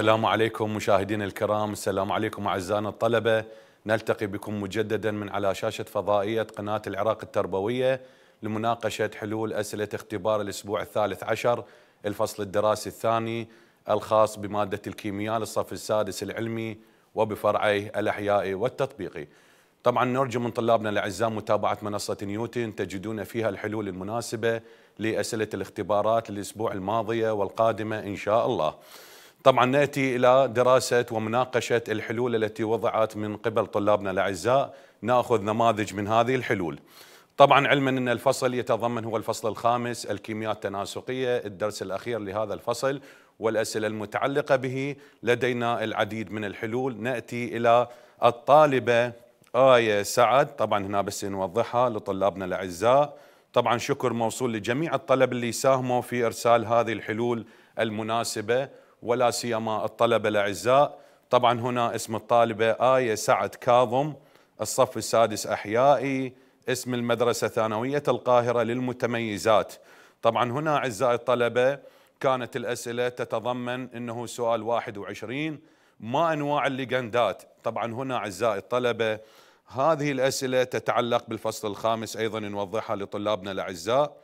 السلام عليكم مشاهدينا الكرام السلام عليكم أعزائنا الطلبة نلتقي بكم مجددا من على شاشة فضائية قناة العراق التربوية لمناقشة حلول أسئلة اختبار الأسبوع الثالث عشر الفصل الدراسي الثاني الخاص بمادة الكيمياء للصف السادس العلمي وبفرعي الأحيائي والتطبيقي طبعا نرجو من طلابنا الأعزاء متابعة منصة نيوتن تجدون فيها الحلول المناسبة لأسئلة الاختبارات للأسبوع الماضية والقادمة إن شاء الله طبعا ناتي الى دراسه ومناقشه الحلول التي وضعت من قبل طلابنا الاعزاء ناخذ نماذج من هذه الحلول. طبعا علما ان الفصل يتضمن هو الفصل الخامس الكيمياء التناسقيه الدرس الاخير لهذا الفصل والاسئله المتعلقه به لدينا العديد من الحلول ناتي الى الطالبه آية سعد طبعا هنا بس نوضحها لطلابنا الأعزاء طبعا شكر موصول لجميع الطلب اللي ساهموا في إرسال هذه الحلول المناسبة ولا سيما الطلبة الأعزاء طبعا هنا اسم الطالبة آية سعد كاظم الصف السادس أحيائي اسم المدرسة ثانوية القاهرة للمتميزات طبعا هنا أعزائي الطلبة كانت الأسئلة تتضمن أنه سؤال 21 ما أنواع الليجندات طبعا هنا أعزائي الطلبة هذه الأسئلة تتعلق بالفصل الخامس أيضا نوضحها لطلابنا الأعزاء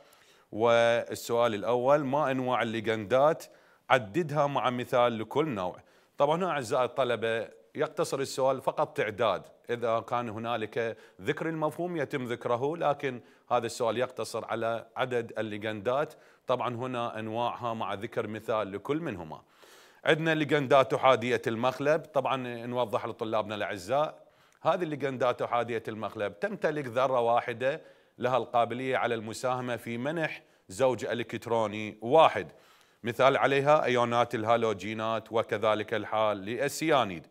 والسؤال الأول ما أنواع الليجندات عددها مع مثال لكل نوع طبعا هنا أعزائي الطلبة يقتصر السؤال فقط تعداد إذا كان هنالك ذكر المفهوم يتم ذكره لكن هذا السؤال يقتصر على عدد الليجندات طبعا هنا أنواعها مع ذكر مثال لكل منهما عندنا ليجندات أحادية المخلب طبعا نوضح لطلابنا الأعزاء هذه الليجندات أحادية المخلب تمتلك ذرة واحدة لها القابلية على المساهمة في منح زوج إلكتروني واحد مثال عليها أيونات الهالوجينات وكذلك الحال للسيانيد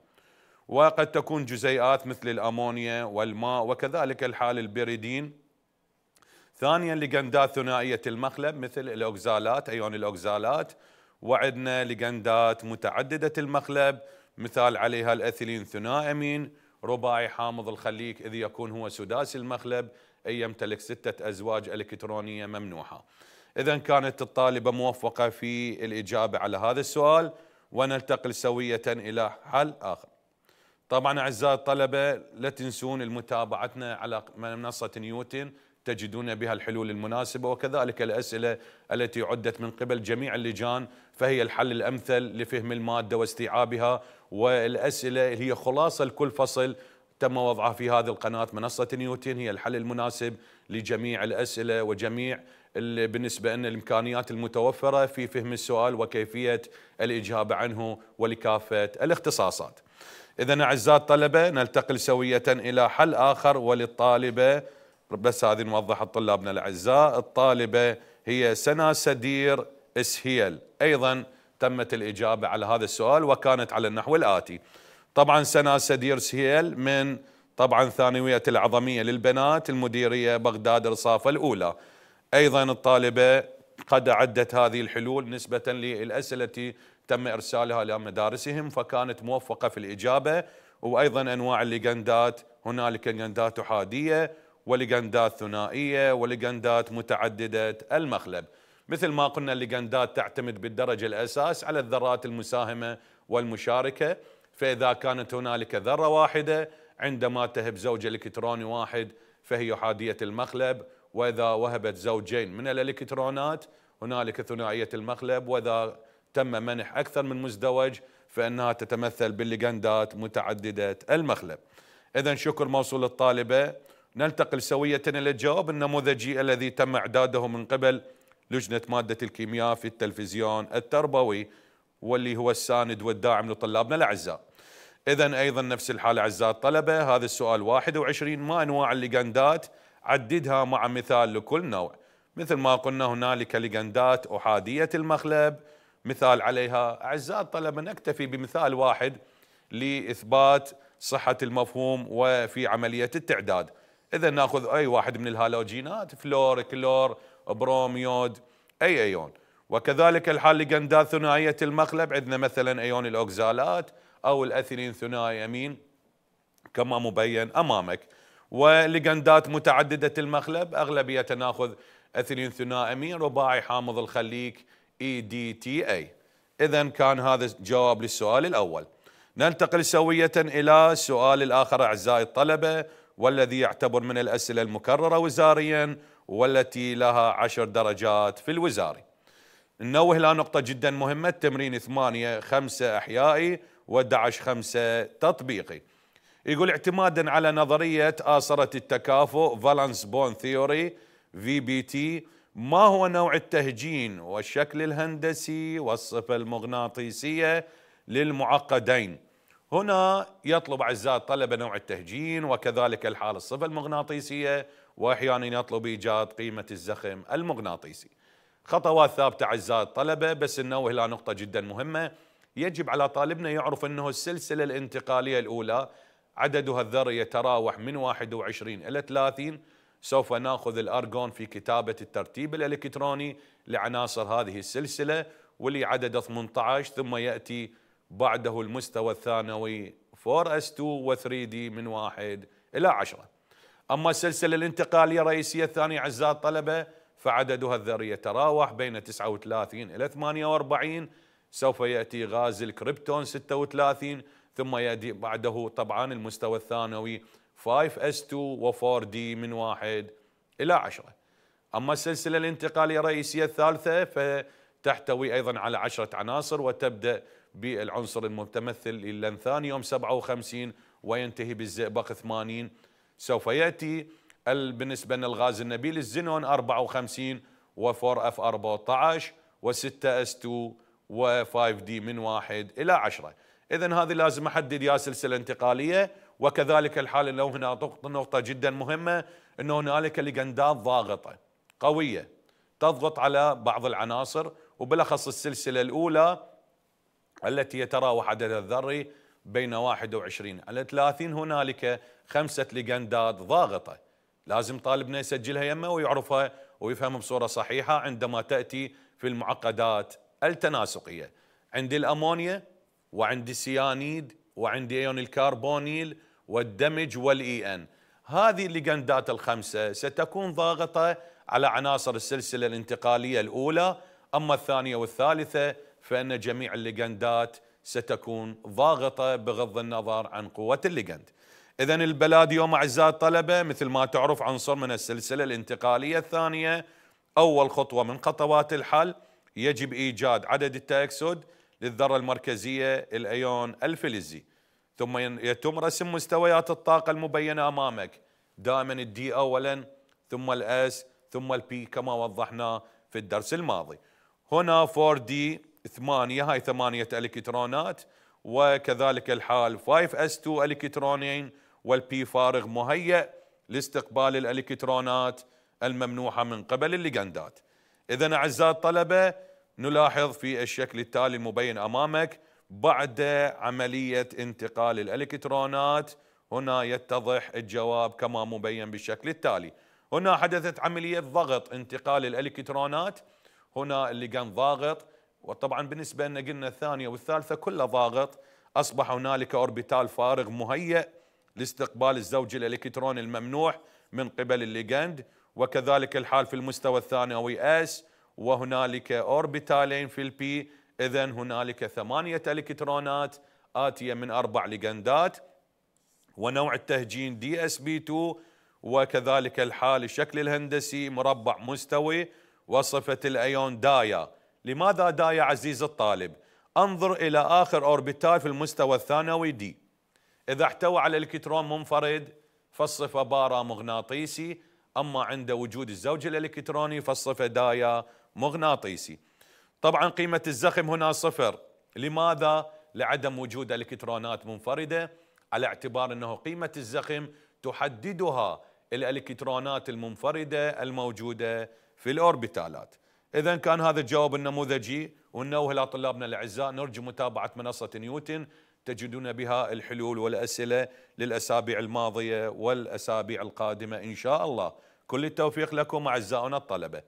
وقد تكون جزيئات مثل الأمونيا والماء وكذلك الحال البريدين ثانيا لقندات ثنائية المخلب مثل الأوكزالات أيون الأوكزالات وعندنا لقندات متعددة المخلب مثال عليها الأثيلين ثنائمين رباعي حامض الخليك إذ يكون هو سداسي المخلب أي يمتلك ستة أزواج إلكترونية ممنوحة إذا كانت الطالبة موفقة في الإجابة على هذا السؤال ونلتقل سوية إلى حل آخر طبعا أعزائي الطلبة لا تنسون متابعتنا على منصة نيوتن تجدون بها الحلول المناسبة وكذلك الأسئلة التي عدت من قبل جميع اللجان فهي الحل الأمثل لفهم المادة واستيعابها والأسئلة هي خلاصة لكل فصل تم وضعها في هذه القناة منصة نيوتن هي الحل المناسب لجميع الأسئلة وجميع بالنسبة أن الإمكانيات المتوفرة في فهم السؤال وكيفية الإجابة عنه ولكافة الاختصاصات إذا أعزائي الطلبة نلتقل سوية إلى حل آخر وللطالبة بس هذه نوضح طلابنا الأعزاء الطالبة هي سنا سدير إسهيل أيضا تمت الإجابة على هذا السؤال وكانت على النحو الآتي طبعا سنا سدير سهيل من طبعا ثانوية العظمية للبنات المديرية بغداد رصافه الأولى أيضا الطالبة قد أعدت هذه الحلول نسبه للأسئلة التي تم إرسالها إلى مدارسهم فكانت موفقة في الإجابة وأيضا أنواع الليجندات هنالك ليجندات أحادية وليجندات ثنائية وليجندات متعددة المخلب مثل ما قلنا الليجندات تعتمد بالدرجة الأساس على الذرات المساهمة والمشاركة فإذا كانت هنالك ذرة واحدة عندما تهب زوج إلكتروني واحد فهي أحادية المخلب واذا وهبت زوجين من الالكترونات هنالك ثنائيه المخلب واذا تم منح اكثر من مزدوج فانها تتمثل بالليجندات متعدده المخلب. اذا شكر موصول الطالبه ننتقل سويه الى الجواب النموذجي الذي تم اعداده من قبل لجنه ماده الكيمياء في التلفزيون التربوي واللي هو الساند والداعم لطلابنا الاعزاء. اذا ايضا نفس الحال اعزائي الطلبه هذا السؤال 21 ما انواع الليجندات عددها مع مثال لكل نوع مثل ما قلنا هنالك لجندات أحادية المخلب مثال عليها أعزائي الطلبة نكتفي بمثال واحد لإثبات صحة المفهوم وفي عملية التعداد إذا نأخذ أي واحد من الهالوجينات فلور كلور بروم يود أي أيون وكذلك الحال لجندات ثنائية المخلب عندنا مثلا أيون الأوكزالات أو الأثيلين ثنائي أمين كما مبين أمامك ولجندات متعددة المخلب أغلبية تناخذ أثيلين ثنائمي رباعي حامض الخليك اي دي تي اي اذا كان هذا جواب للسؤال الاول ننتقل سوية الى السؤال الاخر اعزائي الطلبة والذي يعتبر من الاسئلة المكررة وزاريا والتي لها عشر درجات في الوزاري ننوه الى نقطة جدا مهمة تمرين ثمانية خمسة احيائي و11 خمسة تطبيقي يقول اعتمادا على نظرية آثرة التكافؤ فالانس بون ثيوري في بي تي ما هو نوع التهجين والشكل الهندسي والصفة المغناطيسية للمعقدين هنا يطلب عزاء الطلبة نوع التهجين وكذلك الحال الصفة المغناطيسية وأحيانا يطلب إيجاد قيمة الزخم المغناطيسي خطوات ثابتة عزاء الطلبة بس ننوه إلى نقطة جدا مهمة يجب على طالبنا يعرف أنه السلسلة الانتقالية الأولى عددها الذري يتراوح من 21 إلى 30 سوف ناخذ الأرجون في كتابة الترتيب الإلكتروني لعناصر هذه السلسلة واللي عدد 18 ثم يأتي بعده المستوى الثانوي 4S2 و3D من 1 إلى 10 أما السلسلة الانتقالية الرئيسية الثانية أعزائي الطلبة فعددها الذري يتراوح بين 39 إلى 48 سوف يأتي غاز الكريبتون 36 ثم يأتي بعده طبعا المستوى الثانوي 5S2 و4D من واحد إلى عشرة أما السلسلة الانتقالية الرئيسية الثالثة فتحتوي أيضا على عشرة عناصر وتبدأ بالعنصر المتمثل اللنثان يوم 57 وينتهي بالزئبق 80 سوف يأتي بالنسبة للغاز النبيل الزنون 54 و4 F14 و6 S2 و5 D من واحد إلى عشرة اذا هذه لازم احدد يا سلسله انتقاليه وكذلك الحال لو هنا نقطه جدا مهمه انه هنالك لجندات ضاغطه قويه تضغط على بعض العناصر وبالاخص السلسله الاولى التي يتراوح عددها الذري بين 21 على 30 هنالك خمسه لجندات ضاغطه لازم طالبنا يسجلها يمه ويعرفها ويفهمها بصوره صحيحه عندما تاتي في المعقدات التناسقيه عندي الامونيا وعندي سيانيد وعندي ايون الكربونيل والدمج والاي ان e هذه الليجندات الخمسه ستكون ضاغطه على عناصر السلسله الانتقاليه الاولى اما الثانيه والثالثه فان جميع الليجندات ستكون ضاغطه بغض النظر عن قوه الليجند. اذا البلاديوم اعزائي الطلبه مثل ما تعرف عنصر من السلسله الانتقاليه الثانيه اول خطوه من خطوات الحل يجب ايجاد عدد التاكسد للذرة المركزية الأيون الفلزي ثم يتم رسم مستويات الطاقة المبينة أمامك دائما الدي أولا ثم الأس ثم البي كما وضحنا في الدرس الماضي هنا 4 دي 8 هاي ثمانية الكترونات وكذلك الحال 5S2 الكترونين والبي فارغ مهيئ لاستقبال الالكترونات الممنوحة من قبل الليجندات إذا أعزائي الطلبة نلاحظ في الشكل التالي المبين أمامك بعد عملية انتقال الإلكترونات هنا يتضح الجواب كما مبين بالشكل التالي هنا حدثت عملية ضغط انتقال الإلكترونات هنا اللي كان ضاغط وطبعا بالنسبة لنا قلنا الثانية والثالثة كلها ضاغط أصبح هنالك أوربيتال فارغ مهيئ لاستقبال الزوج الإلكتروني الممنوع من قبل الليجند وكذلك الحال في المستوى الثانوي S وهنالك اوربيتالين في البي اذا هنالك ثمانيه الكترونات اتيه من اربع ليجندات ونوع التهجين دي اس بي 2 وكذلك الحال الشكل الهندسي مربع مستوي وصفه الايون دايا لماذا دايا عزيز الطالب انظر الى اخر اوربيتال في المستوى الثانوي دي اذا احتوى على الكترون منفرد فالصفه بارا مغناطيسي اما عند وجود الزوج الالكتروني فالصفه دايا مغناطيسي طبعا قيمة الزخم هنا صفر لماذا؟ لعدم وجود الكترونات منفردة على اعتبار أنه قيمة الزخم تحددها الالكترونات المنفردة الموجودة في الأوربيتالات إذا كان هذا الجواب النموذجي ونوه إلى طلابنا الأعزاء نرجو متابعة منصة نيوتن تجدون بها الحلول والأسئلة للأسابيع الماضية والأسابيع القادمة إن شاء الله كل التوفيق لكم أعزائنا الطلبة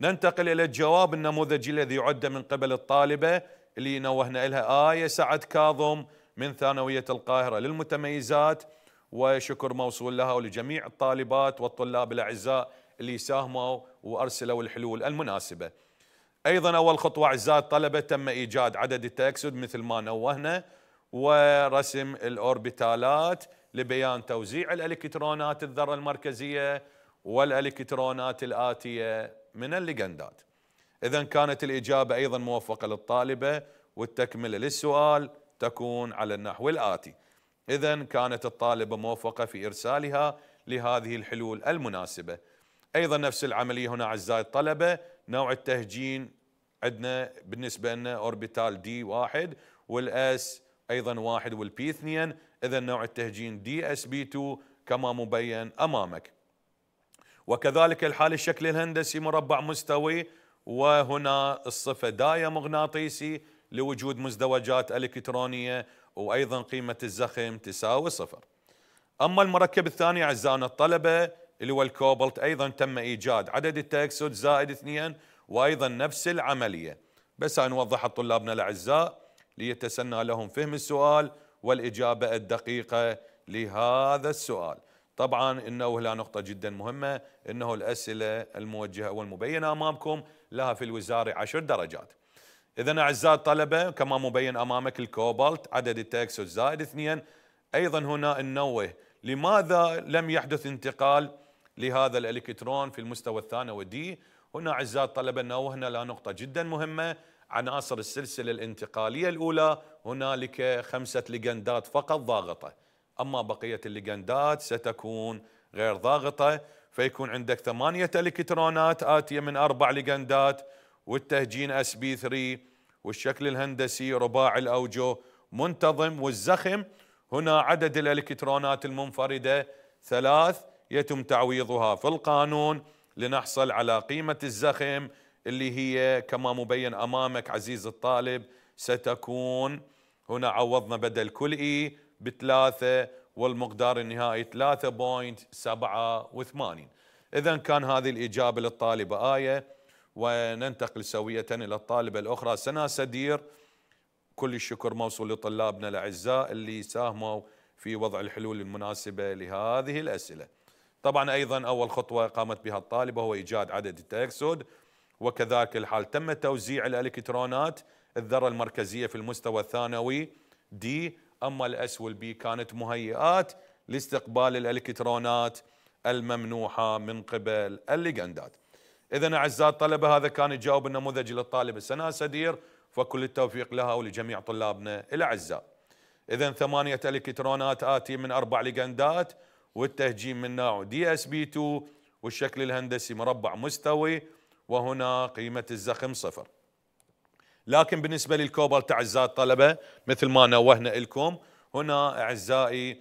ننتقل إلى الجواب النموذجي الذي يعد من قبل الطالبة اللي نوهنا لها آية سعد كاظم من ثانوية القاهرة للمتميزات وشكر موصول لها ولجميع الطالبات والطلاب الأعزاء اللي ساهموا وأرسلوا الحلول المناسبة أيضا أول خطوة أعزاء الطلبة تم إيجاد عدد التأكسد مثل ما نوهنا ورسم الأوربيتالات لبيان توزيع الإلكترونات الذرة المركزية والإلكترونات الآتية من الليجندات إذا كانت الإجابة أيضا موفقة للطالبة والتكملة للسؤال تكون على النحو الآتي إذا كانت الطالبة موفقة في إرسالها لهذه الحلول المناسبة أيضا نفس العملية هنا أعزائي الطلبة نوع التهجين عندنا بالنسبة لنا أوربيتال دي واحد والأس أيضا واحد والبي اثنين إذا نوع التهجين دي أس بي 2 كما مبين أمامك وكذلك الحال الشكل الهندسي مربع مستوي وهنا الصفة داية مغناطيسي لوجود مزدوجات إلكترونية وأيضا قيمة الزخم تساوي صفر أما المركب الثاني أعزائنا الطلبة اللي هو الكوبلت أيضا تم إيجاد عدد التأكسد زائد اثنين وأيضا نفس العملية بس هنوضح طلابنا الأعزاء ليتسنى لهم فهم السؤال والإجابة الدقيقة لهذا السؤال طبعا انه لا نقطه جدا مهمه انه الاسئله الموجهه والمبينه امامكم لها في الوزاره عشر درجات اذا اعزائي الطلبه كما مبين امامك الكوبالت عدد التاكسس زائد اثنين ايضا هنا ننوه لماذا لم يحدث انتقال لهذا الالكترون في المستوى الثانوي دي هنا اعزائي الطلبه نوهنا نقطه جدا مهمه عناصر السلسله الانتقاليه الاولى هنالك خمسه ليجندات فقط ضاغطه أما بقية الليجندات ستكون غير ضاغطة فيكون عندك ثمانية الكترونات آتية من أربع ليجندات والتهجين اس بي 3 والشكل الهندسي رباع الأوجه منتظم والزخم هنا عدد الالكترونات المنفردة ثلاث يتم تعويضها في القانون لنحصل على قيمة الزخم اللي هي كما مبين أمامك عزيز الطالب ستكون هنا عوضنا بدل كل إي e بثلاثة والمقدار النهائي وثمانين إذا كان هذه الإجابة للطالبة آية وننتقل سوية إلى الطالبة الأخرى سنا سدير كل الشكر موصول لطلابنا الأعزاء اللي ساهموا في وضع الحلول المناسبة لهذه الأسئلة طبعا أيضا أول خطوة قامت بها الطالبة هو إيجاد عدد التأكسد وكذلك الحال تم توزيع الإلكترونات الذرة المركزية في المستوى الثانوي دي أما الأس والبي كانت مهيئات لاستقبال الإلكترونات الممنوحة من قبل الليجندات إذا أعزائي الطلبة هذا كان يجاوب النموذج للطالب السنة سدير فكل التوفيق لها ولجميع طلابنا الأعزاء إذا ثمانية إلكترونات آتية من أربع ليجندات والتهجيم من نوع دي اس بي 2 والشكل الهندسي مربع مستوي وهنا قيمة الزخم صفر لكن بالنسبة للكوبالت أعزائي الطلبة مثل ما نوهنا لكم هنا أعزائي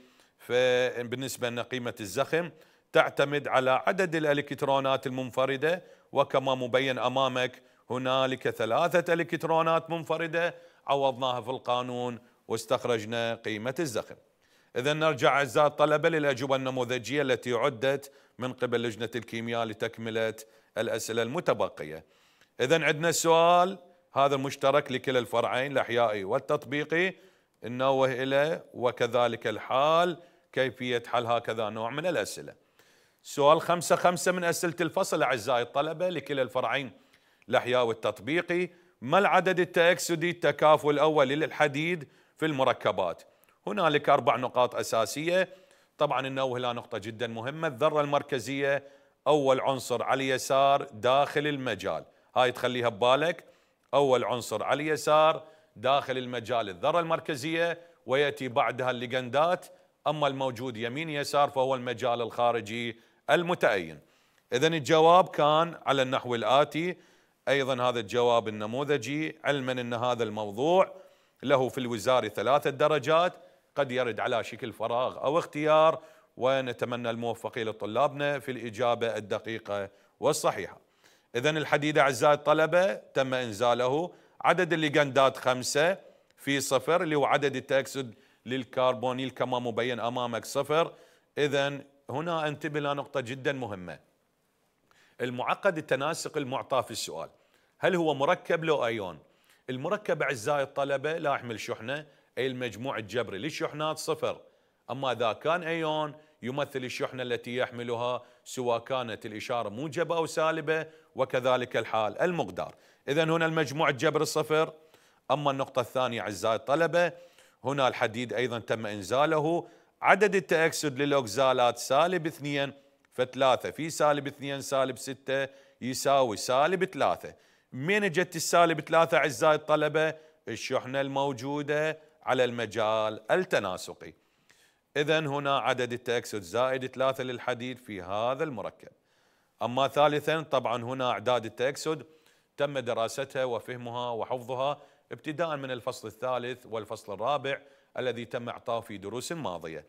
بالنسبة لنا قيمة الزخم تعتمد على عدد الإلكترونات المنفردة وكما مبين أمامك هنالك ثلاثة إلكترونات منفردة عوضناها في القانون واستخرجنا قيمة الزخم إذا نرجع أعزائي الطلبة للأجوبة النموذجية التي عدت من قبل لجنة الكيمياء لتكملة الأسئلة المتبقية إذا عندنا السؤال هذا المشترك لكلا الفرعين الأحيائي والتطبيقي النوه إلى وكذلك الحال كيفية حل هكذا نوع من الأسئلة سؤال خمسة خمسة من أسئلة الفصل أعزائي الطلبة لكلا الفرعين الأحياء والتطبيقي ما العدد التأكسدي التكافل الأولي للحديد في المركبات هنالك أربع نقاط أساسية طبعا ننوه إلى نقطة جدا مهمة الذرة المركزية أول عنصر على اليسار داخل المجال هاي تخليها ببالك أول عنصر على اليسار داخل المجال الذرة المركزية ويأتي بعدها الليجندات أما الموجود يمين يسار فهو المجال الخارجي المتأين إذا الجواب كان على النحو الآتي أيضا هذا الجواب النموذجي علما أن هذا الموضوع له في الوزارة ثلاثة درجات قد يرد على شكل فراغ أو اختيار ونتمنى الموفقين لطلابنا في الإجابة الدقيقة والصحيحة إذا الحديد أعزائي الطلبة تم إنزاله عدد الليجندات خمسة في صفر اللي هو عدد التأكسد للكربونيل كما مبين أمامك صفر إذا هنا انتبه لنقطة جدا مهمة المعقد التناسق المعطى في السؤال هل هو مركب لو أيون المركب أعزائي الطلبة لا يحمل شحنة أي المجموع الجبري للشحنات صفر أما إذا كان أيون يمثل الشحنة التي يحملها سواء كانت الإشارة موجبة أو سالبة وكذلك الحال المقدار إذا هنا المجموع الجبر الصفر أما النقطة الثانية أعزائي الطلبة هنا الحديد أيضا تم إنزاله عدد التأكسد للأوكزالات سالب اثنين فثلاثة في سالب اثنين سالب ستة يساوي سالب ثلاثة من جت السالب ثلاثة أعزائي الطلبة الشحنة الموجودة على المجال التناسقي إذا هنا عدد التأكسد زائد ثلاثة للحديد في هذا المركب أما ثالثا طبعا هنا أعداد التأكسد تم دراستها وفهمها وحفظها ابتداء من الفصل الثالث والفصل الرابع الذي تم إعطاه في دروس ماضية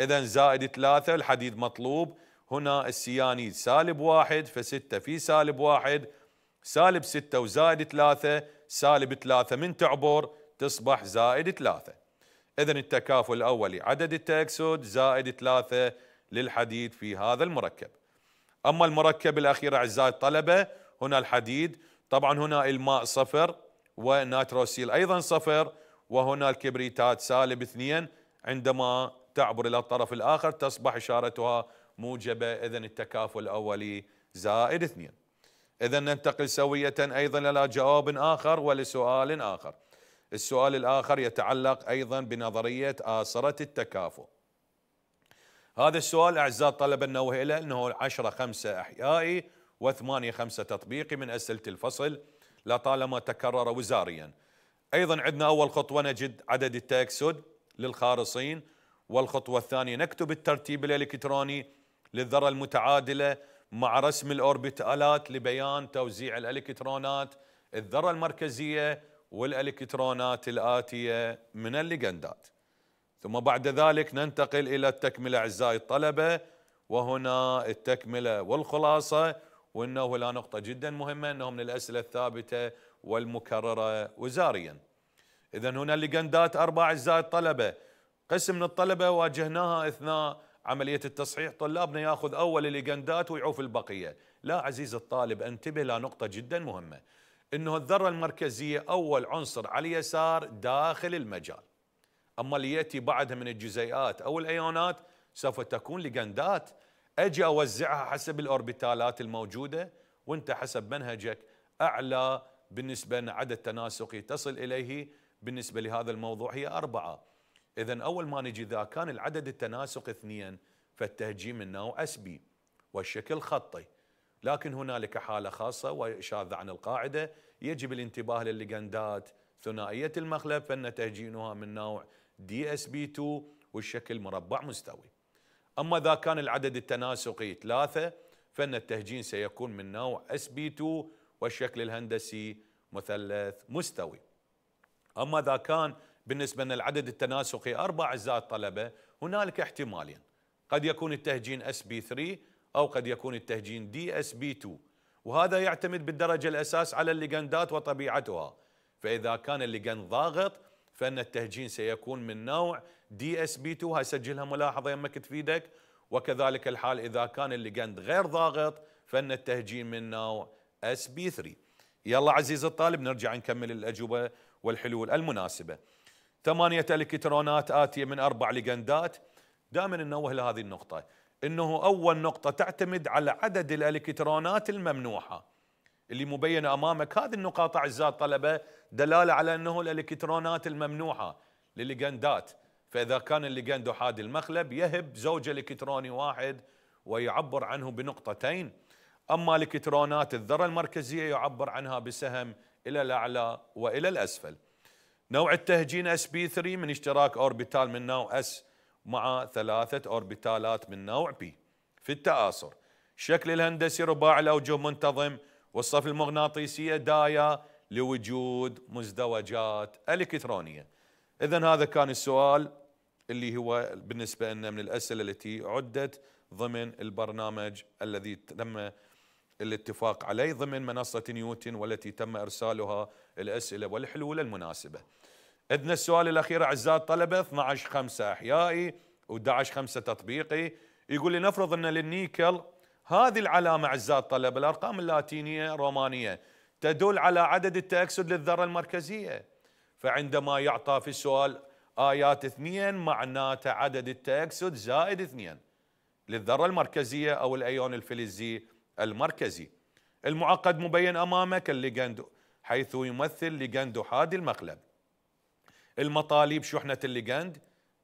إذا زائد ثلاثة الحديد مطلوب هنا السيانيد سالب واحد فستة في سالب واحد سالب ستة وزائد ثلاثة سالب ثلاثة من تعبر تصبح زائد ثلاثة إذا التكافل الأولي عدد التأكسد زائد ثلاثة للحديد في هذا المركب أما المركب الأخير أعزائي الطلبة هنا الحديد طبعا هنا الماء صفر وناتروسيل أيضا صفر وهنا الكبريتات سالب اثنين عندما تعبر إلى الطرف الآخر تصبح إشارتها موجبة إذا التكافل الأولي زائد اثنين إذا ننتقل سوية أيضا إلى جواب آخر ولسؤال آخر السؤال الآخر يتعلق أيضا بنظرية آسرة التكافؤ هذا السؤال أعزاء طلب النوه إلى أنه عشرة خمسة أحيائي وثمانية خمسة تطبيقي من أسئلة الفصل لطالما تكرر وزاريا أيضا عندنا أول خطوة نجد عدد التأكسد للخارصين والخطوة الثانية نكتب الترتيب الإلكتروني للذرة المتعادلة مع رسم ألات لبيان توزيع الإلكترونات الذرة المركزية والإلكترونات الآتية من الليجندات ثم بعد ذلك ننتقل إلى التكملة أعزائي الطلبة وهنا التكملة والخلاصة وأنه لا نقطة جدا مهمة أنه من الأسئلة الثابتة والمكررة وزاريا إذا هنا لقندات أربع أعزائي الطلبة قسم من الطلبة واجهناها أثناء عملية التصحيح طلابنا يأخذ أول الليجندات ويعوف البقية لا عزيز الطالب انتبه لنقطة جدا مهمة أنه الذرة المركزية أول عنصر على اليسار داخل المجال أما اللي يأتي بعدها من الجزيئات أو الأيونات سوف تكون لجندات أجي أوزعها حسب الأوربيتالات الموجودة وأنت حسب منهجك أعلى بالنسبة عدد تناسقي تصل إليه بالنسبة لهذا الموضوع هي أربعة إذا أول ما نجي إذا كان العدد التناسق اثنين فالتهجيم من نوع أسبي والشكل خطي لكن هنالك حالة خاصة وشاذة عن القاعدة يجب الانتباه للجندات ثنائية المخلب فإن تهجينها من نوع دي اس بي 2 والشكل مربع مستوي أما إذا كان العدد التناسقي ثلاثة فإن التهجين سيكون من نوع اس بي 2 والشكل الهندسي مثلث مستوي أما إذا كان بالنسبة أن العدد التناسقي اربع اعزاء الطلبة هنالك احتمالين قد يكون التهجين اس بي 3 أو قد يكون التهجين دي اس بي 2 وهذا يعتمد بالدرجة الأساس على الليجندات وطبيعتها فإذا كان الليجند ضاغط فان التهجين سيكون من نوع دي اس بي 2 هاي سجلها ملاحظه يمك تفيدك وكذلك الحال اذا كان الليجند غير ضاغط فان التهجين من نوع اس بي 3 يلا عزيزي الطالب نرجع نكمل الاجوبه والحلول المناسبه ثمانيه الكترونات اتيه من اربع ليجندات دائما ننوه لهذه النقطه انه اول نقطه تعتمد على عدد الالكترونات الممنوحه اللي مبينة أمامك هذه النقاط أعزاء الطلبة دلالة على أنه الإلكترونات الممنوحه للجندات فإذا كان الليجند حاد المخلب يهب زوج إلكتروني واحد ويعبر عنه بنقطتين أما إلكترونات الذرة المركزية يعبر عنها بسهم إلى الأعلى وإلى الأسفل نوع التهجين اس بي 3 من اشتراك اوربيتال من نوع اس مع ثلاثة اوربيتالات من نوع بي في التآصر شكل الهندسي رباعي الأوجه منتظم والصف المغناطيسية داية لوجود مزدوجات الكترونية اذا هذا كان السؤال اللي هو بالنسبة لنا من الأسئلة التي عدت ضمن البرنامج الذي تم الاتفاق عليه ضمن منصة نيوتن والتي تم إرسالها الأسئلة والحلول المناسبة عندنا السؤال الأخير أعزائي الطلبة 12 5 أحيائي و11 5 تطبيقي يقول لنفرض أن للنيكل هذه العلامة عزات طلب الأرقام اللاتينية رومانية تدل على عدد التأكسد للذرة المركزية فعندما يعطى في السؤال آيات اثنين معناته عدد التأكسد زائد اثنين للذرة المركزية أو الأيون الفلزي المركزي المعقد مبين أمامك الليجند حيث يمثل ليجند أحادي المقلب المطاليب شحنة الليجند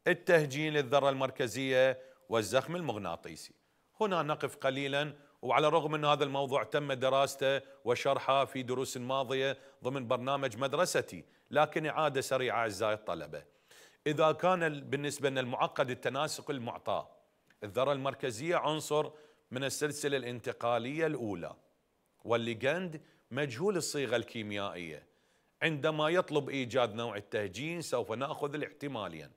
التهجين للذرة المركزية والزخم المغناطيسي هنا نقف قليلا وعلى الرغم أن هذا الموضوع تم دراسته وشرحه في دروس ماضية ضمن برنامج مدرستي لكن إعادة سريعة أعزائي الطلبة إذا كان بالنسبة لنا المعقد التناسق المعطاء الذرة المركزية عنصر من السلسلة الانتقالية الأولى والليجند مجهول الصيغة الكيميائية عندما يطلب إيجاد نوع التهجين سوف نأخذ الاحتمالين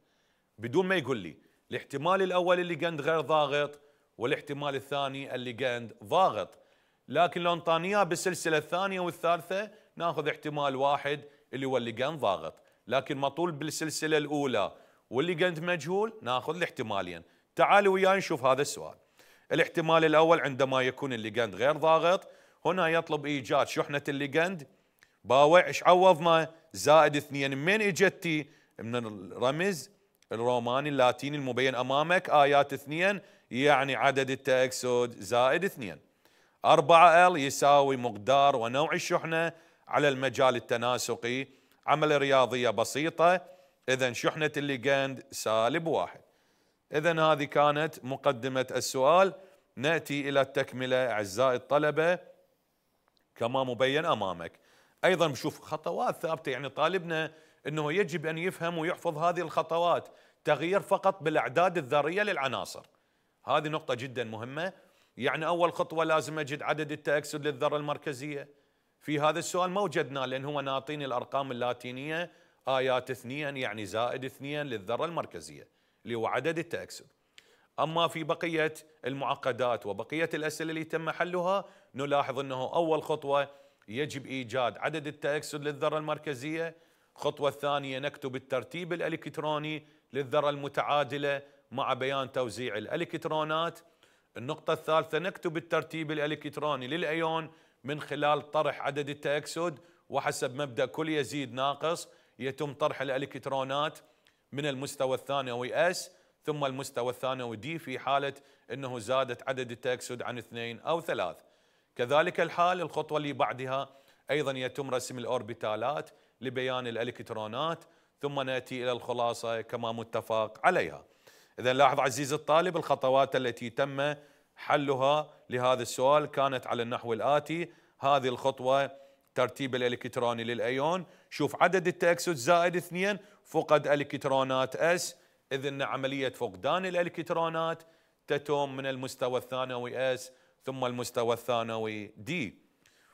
بدون ما يقول لي الاحتمال الأول الليجند غير ضاغط والاحتمال الثاني الليجند ضاغط لكن لو انطانيها بالسلسله الثانيه والثالثه ناخذ احتمال واحد اللي هو الليجند ضاغط لكن مطول بالسلسله الاولى والليجند مجهول ناخذ الاحتمالين تعالوا وياي نشوف هذا السؤال الاحتمال الاول عندما يكون الليجند غير ضاغط هنا يطلب ايجاد شحنه الليجند باوع ايش عوضنا زائد اثنين من اجتي من الرمز الروماني اللاتيني المبين امامك ايات اثنين يعني عدد التأكسد زائد اثنين 4 L يساوي مقدار ونوع الشحنة على المجال التناسقي عمل رياضية بسيطة إذا شحنة الليجند سالب واحد إذا هذه كانت مقدمة السؤال نأتي إلى التكملة أعزائي الطلبة كما مبين أمامك أيضا بشوف خطوات ثابتة يعني طالبنا أنه يجب أن يفهم ويحفظ هذه الخطوات تغيير فقط بالأعداد الذرية للعناصر هذه نقطة جدا مهمة يعني أول خطوة لازم أجد عدد التأكسد للذرة المركزية في هذا السؤال ما وجدناه لأن هو ناطيني الأرقام اللاتينية آيات اثنيا يعني زائد اثنيا للذرة المركزية اللي هو عدد التأكسد أما في بقية المعقدات وبقية الأسئلة اللي تم حلها نلاحظ أنه أول خطوة يجب إيجاد عدد التأكسد للذرة المركزية الخطوة الثانية نكتب الترتيب الإلكتروني للذرة المتعادلة مع بيان توزيع الالكترونات النقطة الثالثة نكتب الترتيب الالكتروني للايون من خلال طرح عدد التأكسد وحسب مبدأ كل يزيد ناقص يتم طرح الالكترونات من المستوى الثانوي S ثم المستوى الثانوي D في حالة أنه زادت عدد التأكسد عن اثنين أو ثلاث كذلك الحال الخطوة اللي بعدها أيضا يتم رسم الأوربيتالات لبيان الإلكترونات ثم نأتي إلى الخلاصة كما متفق عليها إذا لاحظ عزيزي الطالب الخطوات التي تم حلها لهذا السؤال كانت على النحو الآتي هذه الخطوة ترتيب الإلكتروني للأيون شوف عدد التأكسد زائد اثنين فقد إلكترونات اس إذن عملية فقدان الإلكترونات تتم من المستوى الثانوي اس ثم المستوى الثانوي دي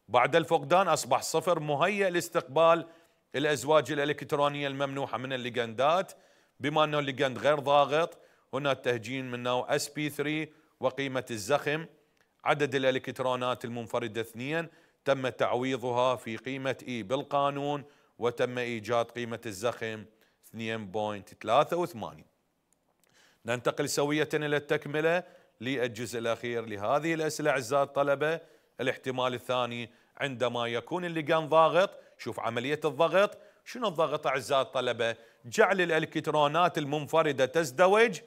بعد الفقدان أصبح صفر مهيئ لاستقبال الأزواج الإلكترونية الممنوحة من الليجندات بما أنه الليجند غير ضاغط هنا التهجين نوع اس بي 3 وقيمة الزخم عدد الالكترونات المنفردة اثنين تم تعويضها في قيمة اي بالقانون وتم ايجاد قيمة الزخم 2.83 ننتقل سوية الى التكملة للجزء الاخير لهذه الاسئلة اعزائي الطلبة الاحتمال الثاني عندما يكون اللقان ضاغط شوف عملية الضغط شنو الضغط أعزائي الطلبة جعل الإلكترونات المنفردة تزدوج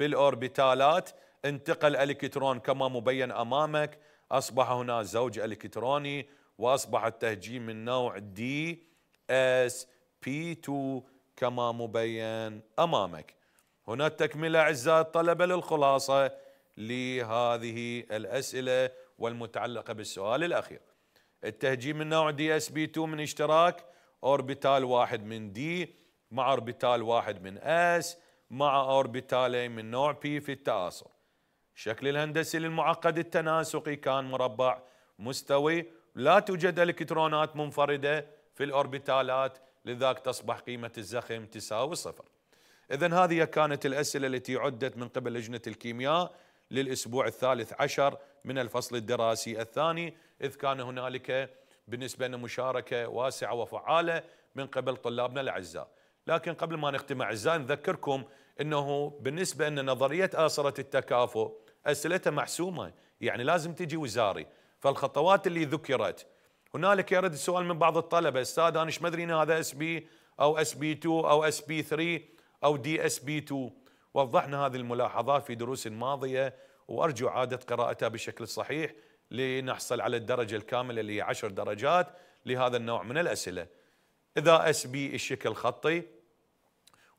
في الأوربيتالات انتقل الكترون كما مبين أمامك أصبح هنا زوج الكتروني وأصبح التهجين من نوع دي اس بي 2 كما مبين أمامك هنا التكملة أعزائي الطلبة للخلاصة لهذه الأسئلة والمتعلقة بالسؤال الأخير التهجين من نوع دي اس بي 2 من اشتراك اوربيتال واحد من دي مع اوربيتال واحد من اس مع أوربيتالي من نوع بي في التآصر الشكل الهندسي للمعقد التناسقي كان مربع مستوي لا توجد الكترونات منفردة في الأوربيتالات لذلك تصبح قيمة الزخم تساوي صفر إذا هذه كانت الأسئلة التي عدت من قبل لجنة الكيمياء للأسبوع الثالث عشر من الفصل الدراسي الثاني إذ كان هنالك بالنسبة لنا مشاركة واسعة وفعالة من قبل طلابنا الأعزاء لكن قبل ما نختم أعزائي نذكركم أنه بالنسبة أن نظرية آثرة التكافؤ أسئلتها محسومة يعني لازم تجي وزاري فالخطوات اللي ذكرت هنالك يرد السؤال من بعض الطلبة أستاذ أنا ايش ما أدري هذا اس بي أو اس بي 2 أو اس بي 3 أو دي اس بي 2 وضحنا هذه الملاحظات في دروس ماضية وأرجو اعاده قراءتها بشكل صحيح لنحصل على الدرجة الكاملة اللي هي 10 درجات لهذا النوع من الأسئلة إذا اس بي الشكل خطي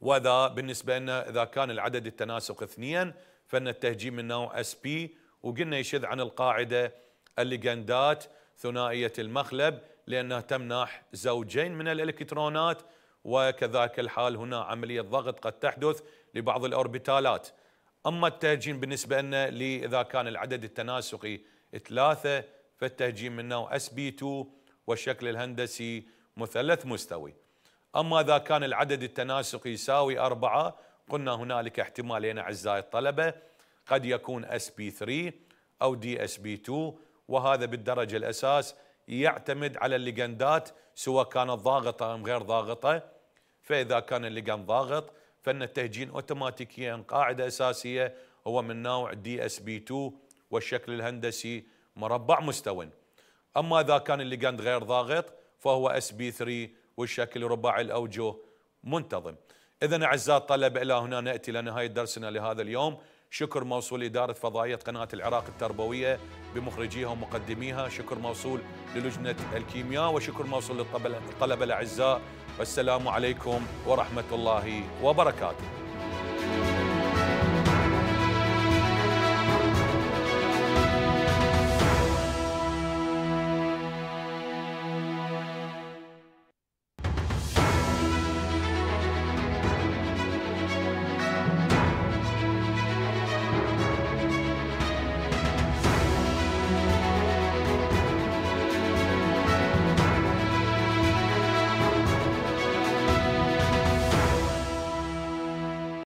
وإذا بالنسبة لنا إذا كان العدد التناسق اثنين فإن التهجيم من نوع اس بي وقلنا يشذ عن القاعدة الليجندات ثنائية المخلب لأنها تمنح زوجين من الإلكترونات وكذلك الحال هنا عملية ضغط قد تحدث لبعض الأوربيتالات أما التهجيم بالنسبة لنا إذا كان العدد التناسقي ثلاثة فالتهجيم من نوع اس بي 2 والشكل الهندسي مثلث مستوي أما إذا كان العدد التناسقي يساوي أربعة قلنا هنالك احتمالين أعزائي الطلبة قد يكون SP3 أو DSP2 وهذا بالدرجة الأساس يعتمد على الليجندات سواء كانت ضاغطة أم غير ضاغطة فإذا كان الليجند ضاغط فإن التهجين أوتوماتيكيا قاعدة أساسية هو من نوع DSP2 والشكل الهندسي مربع مستوٍ أما إذا كان الليجند غير ضاغط فهو اس بي 3 والشكل رباعي الاوجه منتظم اذا اعزائي الطلبه الى هنا ناتي لنهايه درسنا لهذا اليوم شكر موصول إدارة فضائية قناة العراق التربوية بمخرجيها ومقدميها شكر موصول للجنة الكيمياء وشكر موصول للطلبة الأعزاء والسلام عليكم ورحمة الله وبركاته